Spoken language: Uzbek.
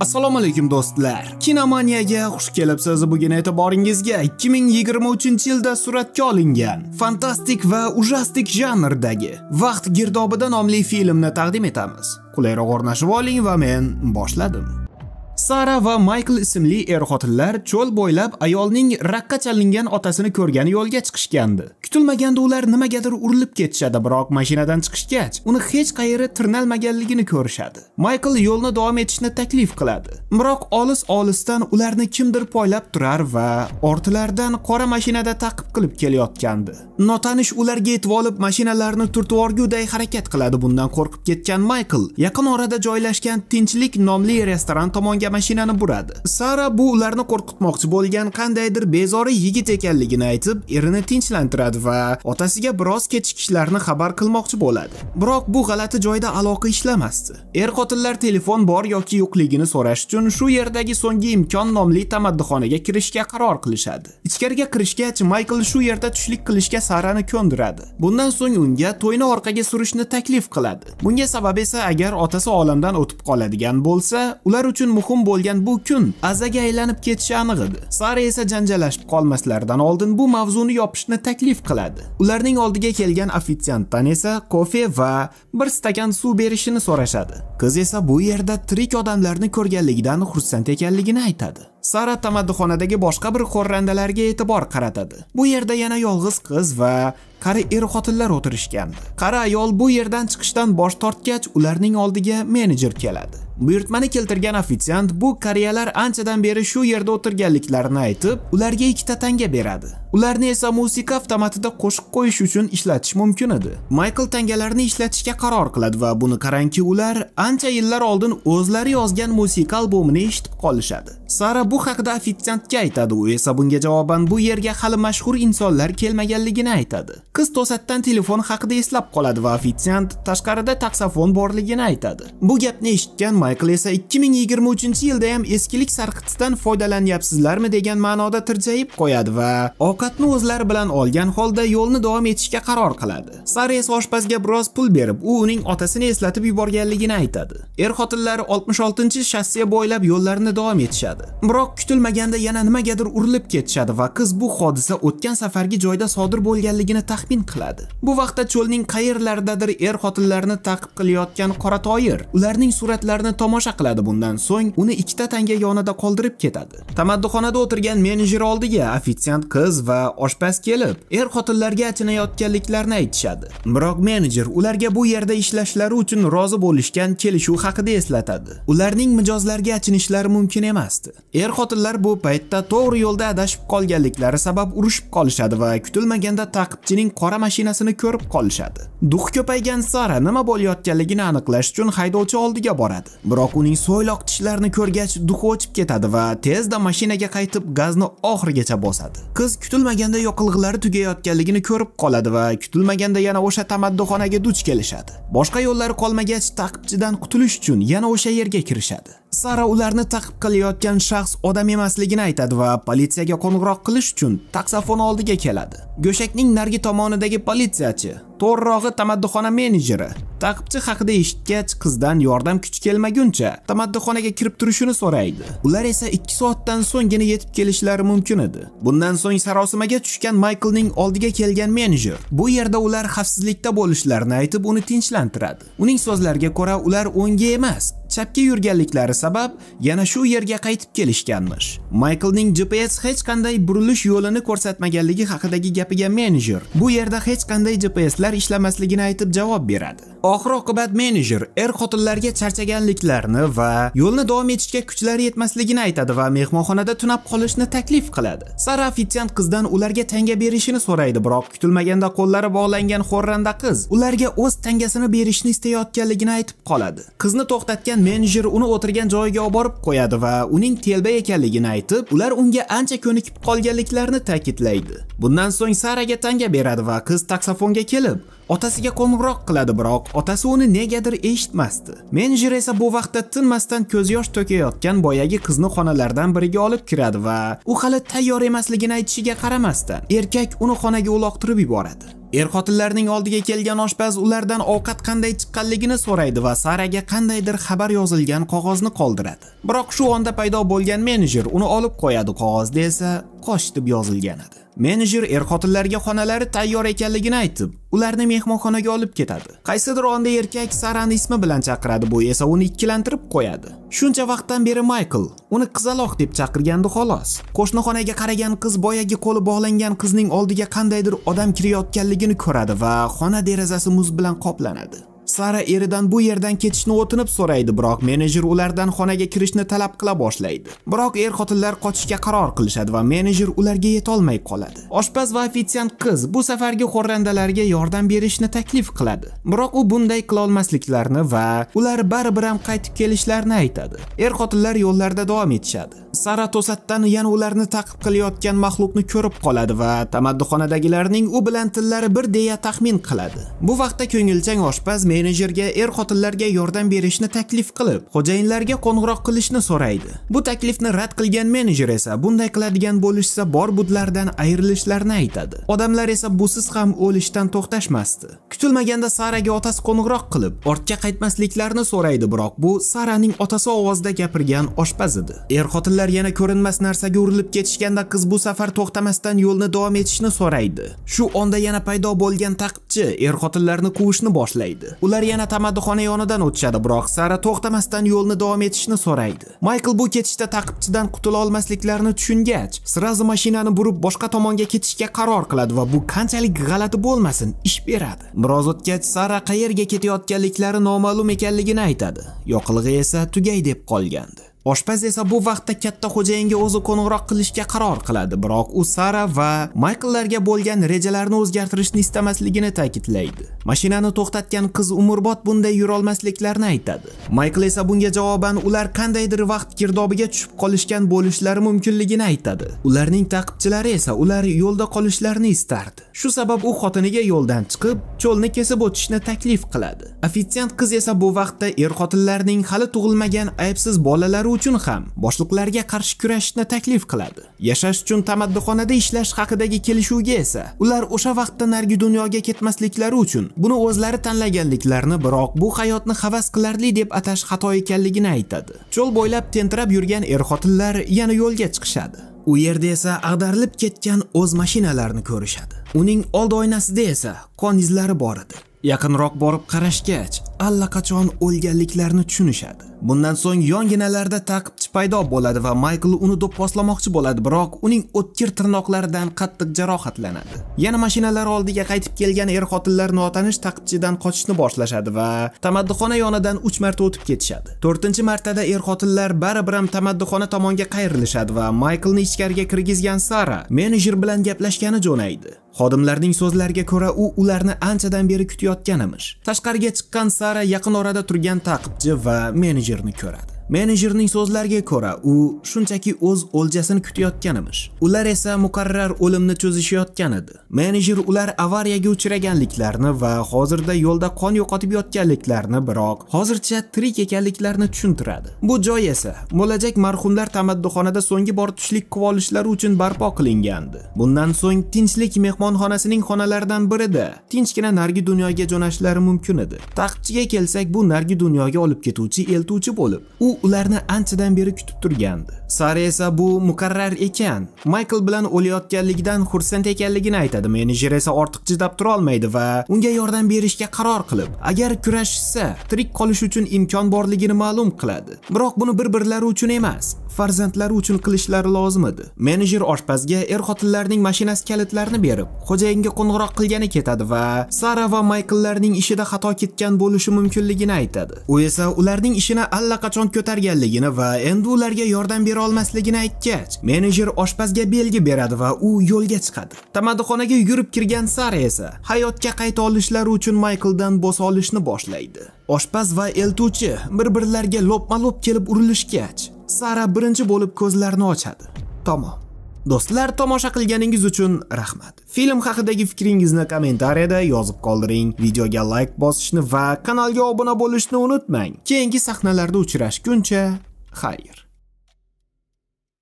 Assalomu alaykum do'stlar. Kinomaniyaga xush kelibsiz. Bugun e'tiboringizga 2023-yilda suratga olingan fantastik va ujastik janrdagi Vaqt girdobida nomli filmni taqdim etamiz. Qulayroq o'rnashib oling va men boshladim. Sara va Michael ismli er-xotinlar cho'l bo'ylab ayolning raqqa chalingan otasini ko'rgani yo'lga chiqishgandi. Kutilmaganda ular nimagadir urilib ketishadi, biroq mashinadan chiqishgach, uni hech qayeri tirnalmaganligini ko'rishadi. Michael yo'lni davom etishni taklif qiladi. Biroq olis-olisdan ularni kimdir poylab turar va ortilaridan qora mashinada taqib qilib kelyotgandi. Notanish ularga yetib olib, mashinalarni turtvorguday harakat qiladi. Bundan qo'rqib ketgan Michael yaqin orada joylashgan Tinchlik nomli restoran tomonga mashinani buradi sara bu ularni qo'rqitmoqchi bo'lgan qandaydir bezori yigit ekanligini aytib erini tinchlantiradi va otasiga biroz kechikishlarni xabar qilmoqchi bo'ladi biroq bu g'alati joyda aloqa ishlamasdi er qotillar telefon bor yoki yo'qligini so'rash uchun shu yerdagi so'nggi imkon nomli tamaddixonaga kirishga qaror qilishadi ichkariga kirishgach Michael shu yerda tushlik qilishga sarani ko'ndiradi bundan so'ng unga to'yni orqaga surishni taklif qiladi bunga sabab esa agar otasi olamdan o'tib qoladigan bo'lsa ular uchun muhim muhim bo'lgan bu kun azaga aylanib ketishi aniq edi sara esa janjallashib qolmaslaridan oldin bu mavzuni yopishni taklif qiladi ularning oldiga kelgan ofitsiantdan esa kofe va bir stakan suv berishini so'rashadi qiz esa bu yerda tirik odamlarni ko'rganligidan xursand ekanligini aytadi Sara tamaddixonadagi boshqa bir xorrandalarga e'tibor qaratadi. Bu yerda yana yolg'iz qiz va qari er xotinlar o'tirishgandi qari ayol bu yerdan chiqishdan bosh tortgach ularning oldiga menejer keladi buyurtmani keltirgan ofitsiant bu qariyalar anchadan beri shu yerda o'tirganliklarini aytib ularga ikkita tanga beradi ularni esa musiqa avtomatida qo'shiq qo'yish uchun ishlatish mumkin edi maykl tangalarni ishlatishga qaror qiladi va buni qarangki ular ancha yillar oldin o'zlari yozgan musiqa albomini eshitib qolishadi sara bu haqida ofitsiantga aytadi u esa bunga javoban bu yerga hali mashhur insonlar kelmaganligini aytadi Qiz to'satdan telefon haqida eslab qoladi va ofitsiant tashqarida taksofon borligini aytadi. Bu gapni eshitgan Michael esa 2023-yilda ham eskilik sarqitidan foydalanyapsizlarmi degan ma'noda tirjayib qo'yadi va ovqatni o'zlari bilan olgan holda yo'lni davom etishga qaror qiladi. Sara esa oshpazga biroz pul berib, u uning otasini eslatib yuborganligini aytadi. Er-xotinlar 66-shassiya bo'ylab yo'llarini davom etishadi. Biroq kutilmaganda yana nimagadir urilib ketishadi va qiz bu hodisa o'tgan safargi joyda sodir bo'lganligini taxmin qiladi bu vaqtda cho'lning qayerlaridadir er xotinlarni taqib qilayotgan qora toyir ularning suratlarini tomosha qiladi bundan so'ng uni ikkita tanga yonida qoldirib ketadi tamaddixonada o'tirgan menejer oldiga ofitsiant qiz va oshpaz kelib er xotinlarga achinayotganliklarini aytishadi biroq menejer ularga bu yerda ishlashlari uchun rozi bo'lishgan kelishuv haqida eslatadi ularning mijozlarga achinishlari mumkin emasdi er xotinlar bu paytda to'g'ri yo'lda adashib qolganliklari sabab urushib qolishadi va kutilmaganda taqibchining uning qora mashinasini ko'rib qolishadi. Duh ko'paygan Sara nima bo'layotganligini aniqlash uchun haydovchi oldiga boradi. Biroq uning so'yloq tishlarini ko'rgach, duh o'chib ketadi va tezda mashinaga qaytib gazni oxirigacha bosadi. Qiz kutilmaganda yoqilg'ilari tugayotganligini ko'rib qoladi va kutilmaganda yana o'sha tamaddixonaga duch kelishadi. Boshqa yo'llari qolmagach, taqibchidan qutulish uchun yana o'sha yerga kirishadi. Sara ularni taqib qilayotgan shaxs odam emasligini aytadi va politsiyaga qo'ng'iroq qilish uchun taksofon oldiga keladi. Go'shakning nargi tomonidagi politsiyachi, to'rrog'i tamaddixona menejeri, taqibchi haqida eshitgach, qizdan yordam kuch kelmaguncha tamaddixonaga kirib turishini so'raydi. Ular esa 2 soatdan so'nggina yetib kelishlari mumkin edi. Bundan so'ng sarosimaga tushgan Michaelning oldiga kelgan menejer bu yerda ular xavfsizlikda bo'lishlarini aytib, uni tinchlantiradi. Uning so'zlariga ko'ra, ular o'ngga emas, chapga yurganliklari sabab yana shu yerga qaytib kelishganmish. Michaelning GPS hech qanday burilish yo'lini ko'rsatmaganligi haqidagi gapiga menejer bu yerda hech qanday GPSlar ishlamasligini aytib javob beradi. Oxir oqibat menejer er xotinlarga charchaganliklarini va yo'lni davom etishga kuchlari yetmasligini aytadi va mehmonxonada tunab qolishni taklif qiladi. Sara ofitsiant qizdan ularga tanga berishini so'raydi, biroq kutilmaganda qo'llari bog'langan xorranda qiz ularga o'z tangasini berishni istayotganligini aytib qoladi. Qizni to'xtatgan menejer uni o'tirgan joyiga olib borib qo'yadi va uning telba ekanligini aytib, ular unga ancha ko'nikib qolganliklarini ta'kidlaydi. Bundan so'ng Saraga tanga beradi va qiz taksofonga kelib, Otasiga qo'ng'iroq qiladi biroq otasi uni negadir eshitmasdi. Menejer esa bu vaqtda tinmasdan ko'z yosh to'kayotgan boyagi qizni xonalardan biriga olib kiradi va u hali tayyor emasligini aytishiga qaramasdan erkak uni xonaga uloqtirib yuboradi. Er xotinlarning oldiga kelgan oshpaz ulardan ovqat qanday chiqqanligini so'raydi va Saraga qandaydir xabar yozilgan qog'ozni qoldiradi. Biroq shu onda paydo bo'lgan menejer uni olib qo'yadi, qog'ozda esa qoch deb yozilgan edi. menejer er xotinlarga xonalari tayyor ekanligini aytib, ularni mehmonxonaga olib ketadi. Qaysidir onda erkak Sarani ismi bilan chaqiradi, bu esa uni ikkilantirib qo'yadi. Shuncha vaqtdan beri Michael uni qizaloq deb chaqirgandi xolos. Qo'shnixonaga qaragan qiz boyagi qo'li bog'langan qizning oldiga qandaydir odam kirayotganligini ko'radi va xona derazasi muz bilan qoplanadi. Sara eridan bu yerdan ketishni o'tinib so'raydi, biroq menejer ulardan xonaga kirishni talab qila boshlaydi. Biroq er-xotinlar qochishga qaror qilishadi va menejer ularga yetolmay qoladi. Oshpaz va ofitsiant qiz bu safargi xorrandalarga yordam berishni taklif qiladi. Biroq u bunday qila olmasliklarini va ular baribir ham qaytib kelishlarini aytadi. Er-xotinlar yo'llarda davom etishadi. Sara to'satdan yana ularni taqib qilayotgan mahluqni ko'rib qoladi va tamaddixonadagilarning u bilan tillari bir deya taxmin qiladi. Bu vaqtda ko'ngilchang oshpaz menejerga er xotinlarga yordam berishni taklif qilib, xo'jayinlarga qo'ng'iroq qilishni so'raydi. Bu taklifni rad qilgan menejer esa bunday qiladigan bo'lishsa bor budlardan ayrilishlarini aytadi. Odamlar esa busiz ham o'lishdan to'xtashmasdi. Kutilmaganda Saraga otasi qo'ng'iroq qilib, ortga qaytmasliklarini so'raydi, biroq bu Saraning otasi ovozda gapirgan oshpaz edi. Er xotinlar yana ko'rinmas narsaga urilib ketishganda qiz bu safar to'xtamasdan yo'lni davom etishni so'raydi. Shu onda yana paydo bo'lgan taqibchi er xotinlarni quvishni boshlaydi. Ular yana tamaddixona yonidan o'tishadi, biroq Sara to'xtamasdan yo'lni davom etishni so'raydi. Michael bu ketishda taqibchidan qutula olmasliklarini tushungach, sirazi mashinani burib boshqa tomonga ketishga qaror qiladi va bu qanchalik g'alati bo'lmasin, ish beradi. Biroz o'tgach Sara qayerga ketayotganliklari noma'lum ekanligini aytadi. Yoqilg'i esa tugay deb qolgandi. Oshpaz esa bu vaqtda katta xo'jayinga o'zi qo'ng'iroq qilishga qaror qiladi, biroq u Sara va Michaellarga bo'lgan rejalarni o'zgartirishni istamasligini ta'kidlaydi. Mashinani to'xtatgan qiz umrbod bunday yurolmasliklarini aytadi. Michael esa bunga javoban ular qandaydir vaqt girdobiga tushib qolishgan bo'lishlari mumkinligini aytadi. Ularning taqibchilari esa ular yo'lda qolishlarini istardi. Shu sabab u xotiniga yo'ldan chiqib, cho'lni kesib o'tishni taklif qiladi. Ofitsiant qiz esa bu vaqtda er-xotinlarning hali tug'ilmagan aybsiz bolalari uchun ham boshliqlarga qarshi kurashishni taklif qiladi. Yashash uchun tamaddixonada ishlash haqidagi kelishuvga esa ular o'sha vaqtda nargi dunyoga ketmasliklari uchun buni o'zlari tanlaganliklarini, biroq bu hayotni havas qilarli deb atash xato ekanligini aytadi. Cho'l bo'ylab tentirab yurgan er-xotinlar yana yo'lga chiqishadi. U yerda esa ag'darilib ketgan o'z mashinalarini ko'rishadi. Uning old oynasida esa qon izlari bor edi. Yaqinroq borib qarashgach, allaqachon o'lganliklarini tushunishadi bundan so'ng yonginalarda taqibchi paydo bo'ladi va maykl uni do'pposlamoqchi bo'ladi biroq uning o'tkir tirnoqlaridan qattiq jarohatlanadi yana mashinalar oldiga qaytib kelgan er xotinlar notanish taqibchidan qochishni boshlashadi va tamaddixona yonidan uch marta o'tib ketishadi 4 martada er xotinlar baribir ham tamaddixona tomonga qayrilishadi va Michaelni ichkariga kirgizgan Sara menejer bilan gaplashgani jo'naydi xodimlarning so'zlariga ko'ra u ularni anchadan beri kutayotgan emish tashqariga chiqqan Sara Klara yaqin orada turgan ta'qibchi va menejerni ko'radi Menejerning so'zlariga ko'ra, u shunchaki o'z o'ljasini kutayotgan emish. Ular esa muqarrar o'limni cho'zishayotgan edi. Menejer ular avariyaga uchraganliklarini va hozirda yo'lda qon yo'qotib yotganliklarini, biroq hozircha tirik ekanliklarini tushuntiradi. Bu joy esa bo'lajak marhumlar tamadduxonada so'nggi bor tushlik quvolishlari uchun barpo qilingandi. Bundan so'ng Tinchlik mehmonxonasining xonalaridan birida tinchgina nargi dunyoga jo'nashlari mumkin edi. Taxtchiga kelsak, bu nargi dunyoga olib ketuvchi eltuvchi bo'lib, u ularni anchadan beri kutib turgandi sara esa bu muqarrar ekan maykl bilan o'layotganligidan xursand ekanligini aytadi menejer esa ortiq chidab turolmaydi va unga yordam berishga qaror qilib agar kurashishsa tirik qolish uchun imkon borligini ma'lum qiladi biroq buni bir birlari uchun emas farzandlari uchun qilishlari lozim edi menejer oshpazga er xotinlarning mashinasi kalitlarini berib xo'jayinga qo'ng'iroq qilgani ketadi va sara va maykllarning ishida xato ketgan bo'lishi mumkinligini aytadi u esa ularning ishini allaqachon ko'targanligini va endi ularga yordam bera olmasligini aytgach menejer oshpazga belgi beradi va u yo'lga chiqadi tamaddixonaga yugurib kirgan sara esa hayotga qayta olishlari uchun Michaeldan bosa olishni boshlaydi oshpaz va eltuvchi bir birlariga lopma lop kelib urilishgach Sara birinchi bo'lib ko'zlarini ochadi. Tamom. Do'stlar, tomosha qilganingiz uchun rahmat. Film haqidagi fikringizni kommentariyada yozib qoldiring. Videoga like bosishni va kanalga obuna bo'lishni unutmang. Keyingi sahnalarda uchrashguncha, xayr.